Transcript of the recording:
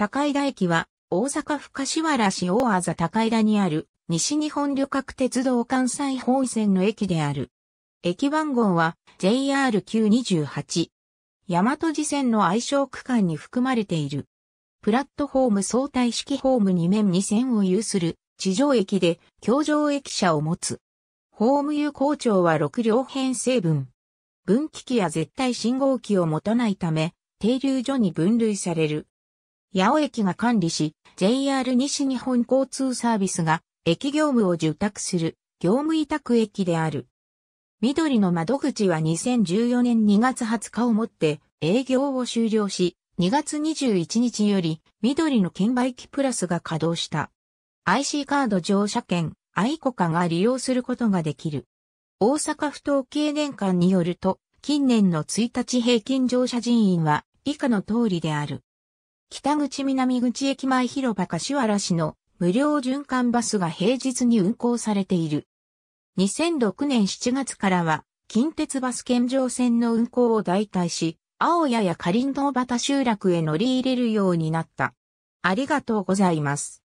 高井田駅は、大阪府柏原市大あ高井田にある、西日本旅客鉄道関西本線の駅である。駅番号は JR928。大和路線の愛称区間に含まれている。プラットホーム相対式ホーム2面2線を有する地上駅で橋上駅舎を持つ。ホーム有効長は6両編成分。分岐器や絶対信号機を持たないため、停留所に分類される八尾駅が管理し、JR 西日本交通サービスが駅業務を受託する業務委託駅である。緑の窓口は2014年2月20日をもって営業を終了し、2月21日より緑の券売機プラスが稼働した。IC カード乗車券、愛コカが利用することができる。大阪府統計年間によると、近年の1日平均乗車人員は以下の通りである。北口南口駅前広場柏原市の無料循環バスが平日に運行されている。2006年7月からは、近鉄バス県上線の運行を代替し、青谷やカリンドバタ集落へ乗り入れるようになった。ありがとうございます。